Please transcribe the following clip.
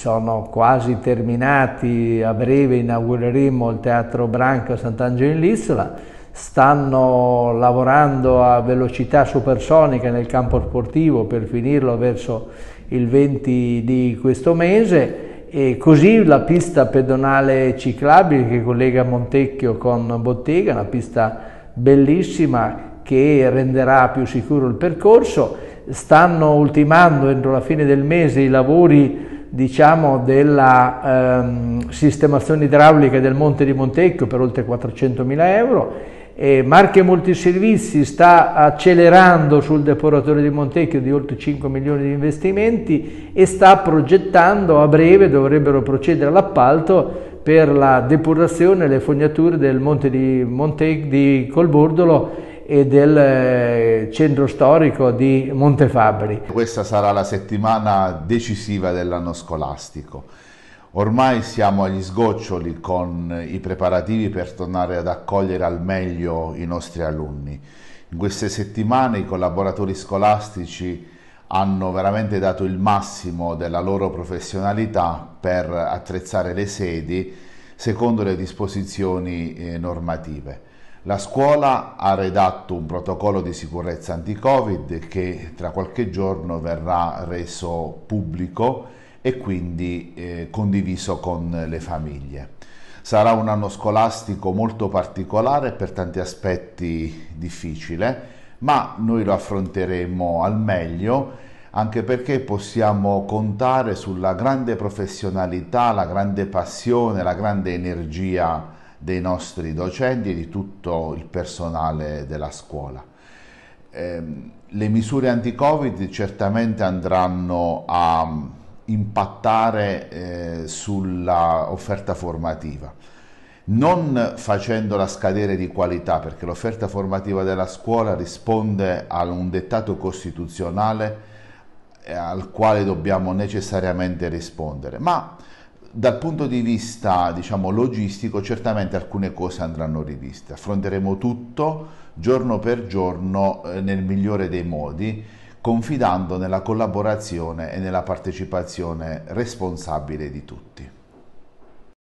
sono quasi terminati, a breve inaugureremo il Teatro Branca a Sant'Angelo in Lizzola, stanno lavorando a velocità supersonica nel campo sportivo per finirlo verso il 20 di questo mese e così la pista pedonale ciclabile che collega Montecchio con Bottega, una pista bellissima che renderà più sicuro il percorso, stanno ultimando entro la fine del mese i lavori diciamo, della ehm, sistemazione idraulica del Monte di Montecchio per oltre 400.000 euro. E Marche Multiservizi sta accelerando sul depuratore di Montecchio di oltre 5 milioni di investimenti e sta progettando a breve, dovrebbero procedere all'appalto per la depurazione e le fognature del Monte di, Monte, di Colbordolo e del eh, centro storico di Montefabbri. Questa sarà la settimana decisiva dell'anno scolastico. Ormai siamo agli sgoccioli con i preparativi per tornare ad accogliere al meglio i nostri alunni. In queste settimane i collaboratori scolastici hanno veramente dato il massimo della loro professionalità per attrezzare le sedi secondo le disposizioni eh, normative. La scuola ha redatto un protocollo di sicurezza anti-Covid che tra qualche giorno verrà reso pubblico e quindi eh, condiviso con le famiglie. Sarà un anno scolastico molto particolare e per tanti aspetti difficile, ma noi lo affronteremo al meglio anche perché possiamo contare sulla grande professionalità, la grande passione, la grande energia dei nostri docenti e di tutto il personale della scuola. Eh, le misure anti-Covid certamente andranno a impattare eh, sulla offerta formativa, non facendola scadere di qualità, perché l'offerta formativa della scuola risponde a un dettato costituzionale eh, al quale dobbiamo necessariamente rispondere, ma dal punto di vista diciamo, logistico certamente alcune cose andranno riviste, affronteremo tutto giorno per giorno eh, nel migliore dei modi, confidando nella collaborazione e nella partecipazione responsabile di tutti.